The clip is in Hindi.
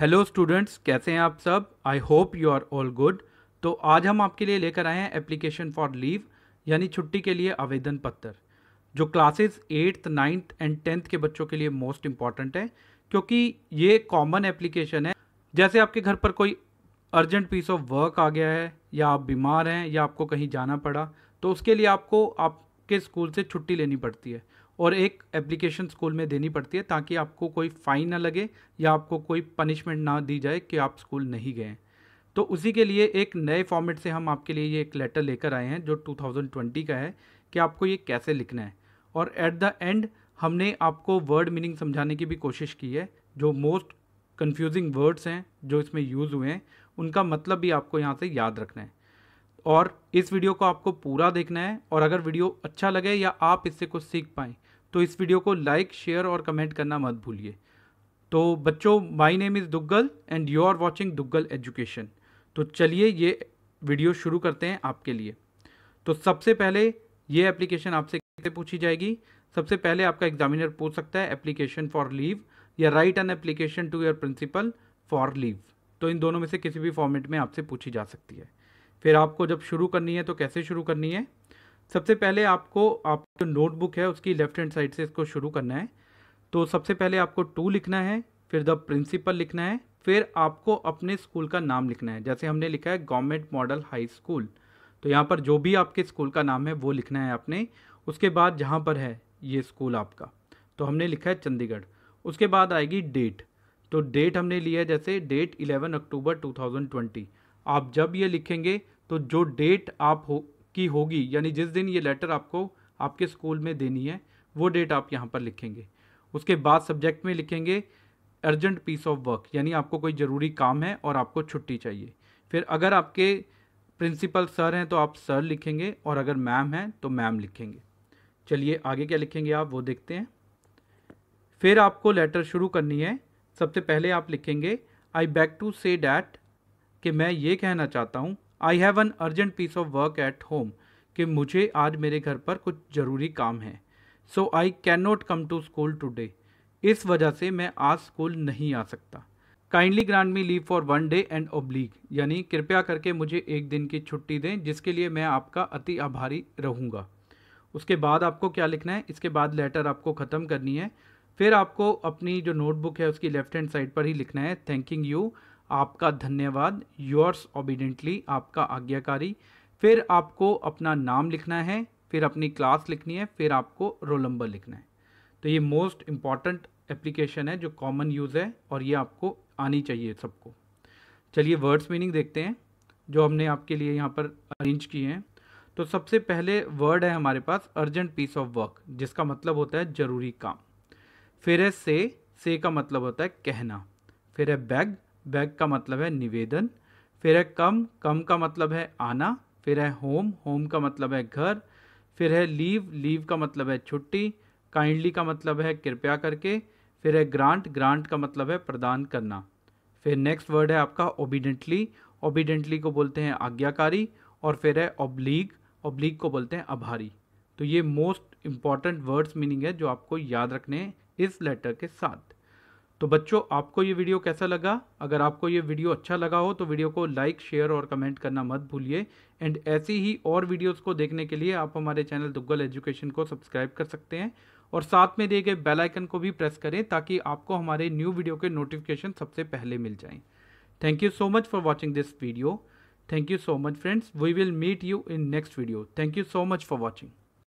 हेलो स्टूडेंट्स कैसे हैं आप सब I hope you are all good तो आज हम आपके लिए लेकर आए हैं एप्लीकेशन फॉर लीव यानी छुट्टी के लिए आवेदन पत्र जो classes eighth ninth and tenth के बच्चों के लिए मोस्ट इम्पॉर्टेंट है क्योंकि ये कॉमन एप्लीकेशन है जैसे आपके घर पर कोई अर्जेंट पीस ऑफ वर्क आ गया है या आप बीमार हैं या आपको कहीं जाना पड़ा तो उसके लिए आपको आपके स्कूल से छुट्टी लेनी पड़ती है और एक एप्लीकेशन स्कूल में देनी पड़ती है ताकि आपको कोई फ़ाइन ना लगे या आपको कोई पनिशमेंट ना दी जाए कि आप स्कूल नहीं गए तो उसी के लिए एक नए फॉर्मेट से हम आपके लिए ये एक लेटर लेकर आए हैं जो 2020 का है कि आपको ये कैसे लिखना है और एट द एंड हमने आपको वर्ड मीनिंग समझाने की भी कोशिश की है जो मोस्ट कन्फ्यूजिंग वर्ड्स हैं जो इसमें यूज़ हुए हैं उनका मतलब भी आपको यहाँ से याद रखना है और इस वीडियो को आपको पूरा देखना है और अगर वीडियो अच्छा लगे या आप इससे कुछ सीख पाएँ तो इस वीडियो को लाइक शेयर और कमेंट करना मत भूलिए तो बच्चों my name is Duggal and you are watching Duggal education तो चलिए ये वीडियो शुरू करते हैं आपके लिए तो सबसे पहले ये एप्लीकेशन आपसे कैसे पूछी जाएगी सबसे पहले आपका एग्जामिनर पूछ सकता है एप्लीकेशन फॉर लीव या write an application to your principal for leave तो इन दोनों में से किसी भी फॉर्मेट में आपसे पूछी जा सकती है फिर आपको जब शुरू करनी है तो कैसे शुरू करनी है सबसे पहले आपको आप जो नोटबुक है उसकी लेफ्ट हैंड साइड से इसको शुरू करना है तो सबसे पहले आपको टू लिखना है फिर द प्रिंसिपल लिखना है फिर आपको अपने स्कूल का नाम लिखना है जैसे हमने लिखा है गवर्नमेंट मॉडल हाई स्कूल तो यहाँ पर जो भी आपके स्कूल का नाम है वो लिखना है आपने उसके बाद जहाँ पर है ये स्कूल आपका तो हमने लिखा है चंडीगढ़ उसके बाद आएगी डेट तो डेट हमने लिया है जैसे डेट 11 अक्टूबर 2020 आप जब ये लिखेंगे तो जो डेट आप हो की होगी यानी जिस दिन ये लेटर आपको आपके स्कूल में देनी है वो डेट आप यहाँ पर लिखेंगे उसके बाद सब्जेक्ट में लिखेंगे अर्जेंट पीस ऑफ वर्क यानी आपको कोई ज़रूरी काम है और आपको छुट्टी चाहिए फिर अगर आपके प्रिंसिपल सर हैं तो आप सर लिखेंगे और अगर मैम हैं तो मैम लिखेंगे चलिए आगे क्या लिखेंगे आप वो देखते हैं फिर आपको लेटर शुरू करनी है सबसे पहले आप लिखेंगे I beg to say that कि मैं ये कहना चाहता हूँ I have an urgent piece of work at home कि मुझे आज मेरे घर पर कुछ ज़रूरी काम है so I can not come to school today इस वजह से मैं आज स्कूल नहीं आ सकता kindly grant me leave for one day and oblige यानी कृपया करके मुझे एक दिन की छुट्टी दें जिसके लिए मैं आपका अति आभारी रहूँगा उसके बाद आपको क्या लिखना है इसके बाद लेटर आपको ख़त्म करनी है फिर आपको अपनी जो नोटबुक है उसकी लेफ़्ट हैंड साइड पर ही लिखना है थैंकिंग यू आपका धन्यवाद योर्स ओबीडेंटली आपका आज्ञाकारी फिर आपको अपना नाम लिखना है फिर अपनी क्लास लिखनी है फिर आपको रोल नंबर लिखना है तो ये मोस्ट इम्पॉर्टेंट एप्लीकेशन है जो कॉमन यूज़ है और ये आपको आनी चाहिए सबको चलिए वर्ड्स मीनिंग देखते हैं जो हमने आपके लिए यहाँ पर अरेंज किए हैं तो सबसे पहले वर्ड है हमारे पास अर्जेंट पीस ऑफ वर्क जिसका मतलब होता है ज़रूरी काम फिर है से से का मतलब होता है कहना फिर है बैग बैग का मतलब है निवेदन फिर है कम कम का मतलब है आना फिर है होम होम का मतलब है घर फिर है लीव लीव का मतलब है छुट्टी काइंडली का मतलब है कृपया करके फिर है ग्रांट ग्रांट का मतलब है प्रदान करना फिर नेक्स्ट वर्ड है आपका ओबीडेंटली ओबीडेंटली को बोलते हैं आज्ञाकारी और फिर है ओब्लीग ओब्लीग को बोलते हैं आभारी तो ये मोस्ट इम्पॉर्टेंट वर्ड्स मीनिंग है जो आपको याद रखने हैं इस लेटर के साथ तो बच्चों आपको ये वीडियो कैसा लगा अगर आपको ये वीडियो अच्छा लगा हो तो वीडियो को लाइक शेयर और कमेंट करना मत भूलिए एंड ऐसी ही और वीडियोस को देखने के लिए आप हमारे चैनल दुग्गल एजुकेशन को सब्सक्राइब कर सकते हैं और साथ में दिए गए बेल आइकन को भी प्रेस करें ताकि आपको हमारे न्यू वीडियो के नोटिफिकेशन सबसे पहले मिल जाएँ thank you so much for watching this video thank you so much friends we will meet you in next video thank you so much for watching